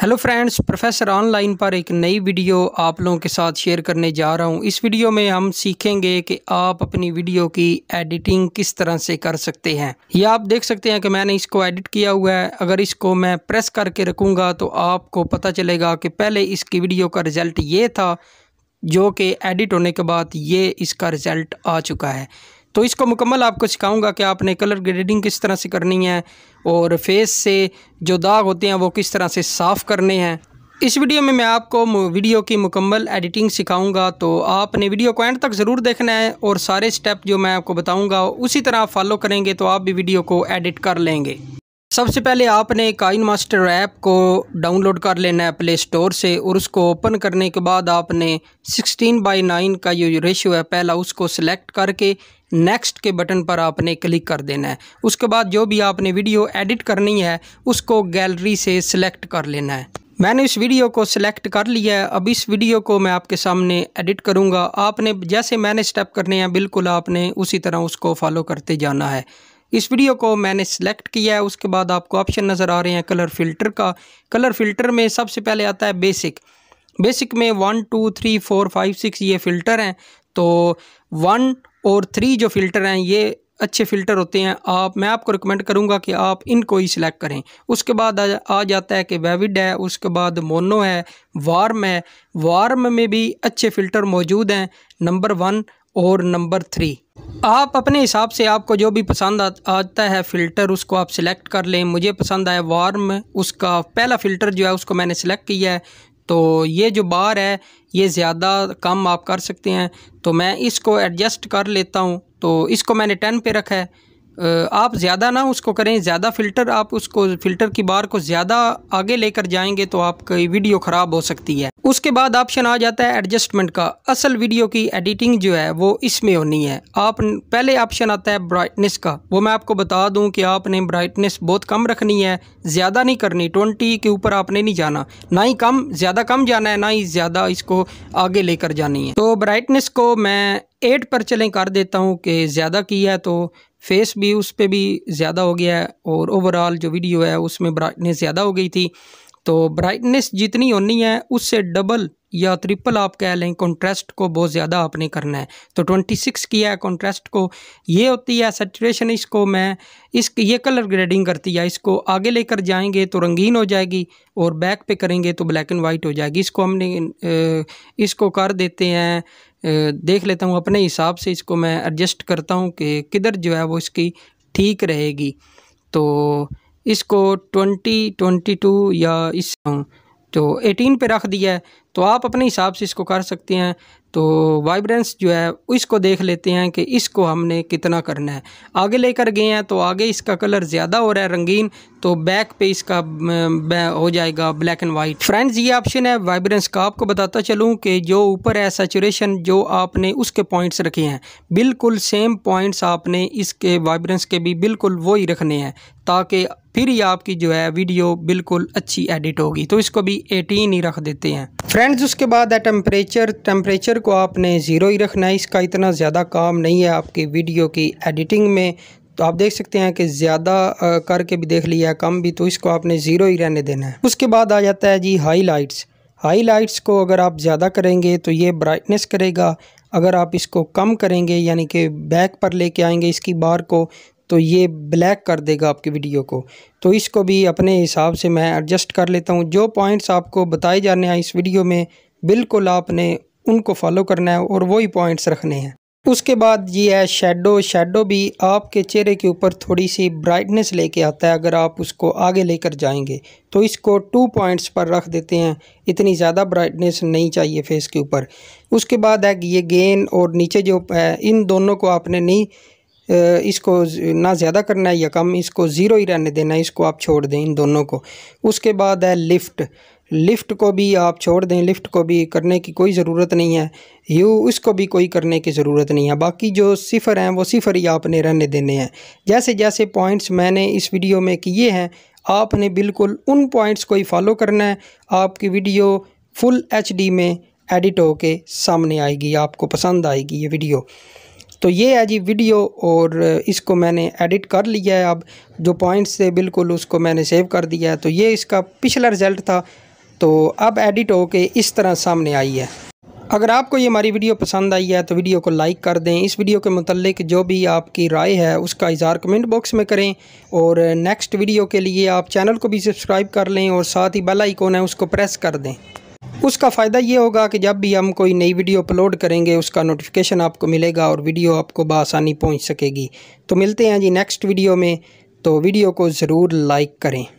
hello friends professor online पर एक नई वीडियो आप लोगों के साथ शेयर करने जा रहा हूं इस वीडियो में हम सीखेंगे कि आप अपनी वीडियो की एडिटिंग किस तरह से कर सकते हैं ये आप देख सकते हैं कि मैंने इसको एडिट किया हुआ है अगर इसको मैं प्रेस करके रखूंगा तो आपको पता चलेगा कि पहले इसकी वीडियो का रिज़ल्ट ये था जो कि एडिट होने के बाद ये इसका रिज़ल्ट आ चुका है तो इसको मुकम्मल आपको सिखाऊंगा कि आपने कलर ग्रेडिंग किस तरह से करनी है और फेस से जो दाग होते हैं वो किस तरह से साफ़ करने हैं इस वीडियो में मैं आपको वीडियो की मुकम्मल एडिटिंग सिखाऊंगा तो आपने वीडियो को एंड तक ज़रूर देखना है और सारे स्टेप जो मैं आपको बताऊंगा उसी तरह आप फॉलो करेंगे तो आप भी वीडियो को एडिट कर लेंगे सबसे पहले आपने काइन मास्टर ऐप को डाउनलोड कर लेना है प्ले स्टोर से और उसको ओपन करने के बाद आपने 16 बाई नाइन का ये रेशियो है पहला उसको सिलेक्ट करके नेक्स्ट के बटन पर आपने क्लिक कर देना है उसके बाद जो भी आपने वीडियो एडिट करनी है उसको गैलरी से सिलेक्ट कर लेना है मैंने इस वीडियो को सिलेक्ट कर लिया है अब इस वीडियो को मैं आपके सामने एडिट करूँगा आपने जैसे मैंने स्टेप करने हैं बिल्कुल आपने उसी तरह उसको फॉलो करते जाना है इस वीडियो को मैंने सेलेक्ट किया है उसके बाद आपको ऑप्शन नज़र आ रहे हैं कलर फ़िल्टर का कलर फ़िल्टर में सबसे पहले आता है बेसिक बेसिक में one two three four five six ये फ़िल्टर हैं तो वन और थ्री जो फ़िल्टर हैं ये अच्छे फ़िल्टर होते हैं आप मैं आपको रिकमेंड करूंगा कि आप इनको ही सिलेक्ट करें उसके बाद आ, आ जाता है कि वेविड है उसके बाद मोनो है वार्म है वार्म में भी अच्छे फ़िल्टर मौजूद हैं नंबर वन और नंबर थ्री आप अपने हिसाब से आपको जो भी पसंद आता है फ़िल्टर उसको आप सिलेक्ट कर लें मुझे पसंद आया वार्म उसका पहला फ़िल्टर जो है उसको मैंने सिलेक्ट किया है तो ये जो बार है ये ज़्यादा कम आप कर सकते हैं तो मैं इसको एडजस्ट कर लेता हूँ तो इसको मैंने टेन पे रखा है आप ज़्यादा ना उसको करें ज़्यादा फ़िल्टर आप उसको फ़िल्टर की बार को ज़्यादा आगे लेकर जाएंगे तो आपकी वीडियो ख़राब हो सकती है उसके बाद ऑप्शन आ जाता है एडजस्टमेंट का असल वीडियो की एडिटिंग जो है वो इसमें होनी है आप पहले ऑप्शन आता है ब्राइटनेस का वो मैं आपको बता दूं कि आपने ब्राइटनेस बहुत कम रखनी है ज़्यादा नहीं करनी ट्वेंटी के ऊपर आपने नहीं जाना ना ही कम ज़्यादा कम जाना है ना ही ज़्यादा इसको आगे लेकर जानी है तो ब्राइटनेस को मैं एट पर चलें कर देता हूँ कि ज़्यादा किया है तो फेस भी उस पर भी ज़्यादा हो गया है और ओवरऑल जो वीडियो है उसमें ब्राइटनेस ज़्यादा हो गई थी तो ब्राइटनेस जितनी होनी है उससे डबल या ट्रिपल आप कह लें कॉन्ट्रास्ट को बहुत ज़्यादा आपने करना है तो 26 किया है कॉन्ट्रास्ट को ये होती है सेचुरेशन इसको मैं इस ये कलर ग्रेडिंग करती है इसको आगे लेकर जाएंगे तो रंगीन हो जाएगी और बैक पे करेंगे तो ब्लैक एंड वाइट हो जाएगी इसको हमने इसको कर देते हैं देख लेता हूँ अपने हिसाब से इसको मैं एडजस्ट करता हूँ कि किधर जो है वो इसकी ठीक रहेगी तो इसको ट्वेंटी ट्वेंटी टू या इस तो एटीन पे रख दिया है तो आप अपने हिसाब से इसको कर सकते हैं तो वाइब्रेंस जो है इसको देख लेते हैं कि इसको हमने कितना करना है आगे लेकर गए हैं तो आगे इसका कलर ज़्यादा हो रहा है रंगीन तो बैक पे इसका हो जाएगा ब्लैक एंड वाइट फ्रेंड्स ये ऑप्शन है वाइब्रेंस का आपको बताता चलूँ कि जो ऊपर है सेचुरेशन जो आपने उसके पॉइंट्स रखे हैं बिल्कुल सेम पॉइंट्स आपने इसके वाइब्रेंस के भी बिल्कुल वो ही रखने हैं ताकि फिर ही आपकी जो है वीडियो बिल्कुल अच्छी एडिट होगी तो इसको भी एटीन ही रख देते हैं फ्रेंड फ्रेंड्स उसके बाद है टेम्परेचर टेम्परेचर को आपने ज़ीरो ही रखना है इसका इतना ज़्यादा काम नहीं है आपकी वीडियो की एडिटिंग में तो आप देख सकते हैं कि ज़्यादा करके भी देख लिया कम भी तो इसको आपने ज़ीरो ही रहने देना है उसके बाद आ जाता है जी हाईलाइट्स हाईलाइट्स को अगर आप ज़्यादा करेंगे तो ये ब्राइटनेस करेगा अगर आप इसको कम करेंगे यानी कि बैक पर लेके आएंगे इसकी बार को तो ये ब्लैक कर देगा आपकी वीडियो को तो इसको भी अपने हिसाब से मैं एडजस्ट कर लेता हूँ जो पॉइंट्स आपको बताए जाने हैं इस वीडियो में बिल्कुल आपने उनको फॉलो करना है और वही पॉइंट्स रखने हैं उसके बाद ये है शेडो शेडो भी आपके चेहरे के ऊपर थोड़ी सी ब्राइटनेस लेके आता है अगर आप उसको आगे लेकर जाएंगे तो इसको टू पॉइंट्स पर रख देते हैं इतनी ज़्यादा ब्राइटनेस नहीं चाहिए फेस के ऊपर उसके बाद है ये गेन और नीचे जो है इन दोनों को आपने नहीं इसको ना ज़्यादा करना है या कम इसको ज़ीरो ही रहने देना है इसको आप छोड़ दें इन दोनों को उसके बाद है लिफ्ट लिफ्ट को भी आप छोड़ दें लिफ्ट को भी करने की कोई ज़रूरत नहीं है यू उसको भी कोई करने की ज़रूरत नहीं है बाकी जो सिफ़र हैं वो सिफ़र ही आपने रहने देने हैं जैसे जैसे पॉइंट्स मैंने इस वीडियो में किए हैं आपने बिल्कुल उन पॉइंट्स को ही फॉलो करना है आपकी वीडियो फुल एच में एडिट होके सामने आएगी आपको पसंद आएगी ये वीडियो तो ये है जी वीडियो और इसको मैंने एडिट कर लिया है अब जो पॉइंट्स थे बिल्कुल उसको मैंने सेव कर दिया है तो ये इसका पिछला रिज़ल्ट था तो अब एडिट होके इस तरह सामने आई है अगर आपको ये हमारी वीडियो पसंद आई है तो वीडियो को लाइक कर दें इस वीडियो के मतलब जो भी आपकी राय है उसका इजहार कमेंट बॉक्स में करें और नेक्स्ट वीडियो के लिए आप चैनल को भी सब्सक्राइब कर लें और साथ ही बेल आइकॉन है उसको प्रेस कर दें उसका फ़ायदा ये होगा कि जब भी हम कोई नई वीडियो अपलोड करेंगे उसका नोटिफिकेशन आपको मिलेगा और वीडियो आपको बसानी पहुँच सकेगी तो मिलते हैं जी नेक्स्ट वीडियो में तो वीडियो को ज़रूर लाइक करें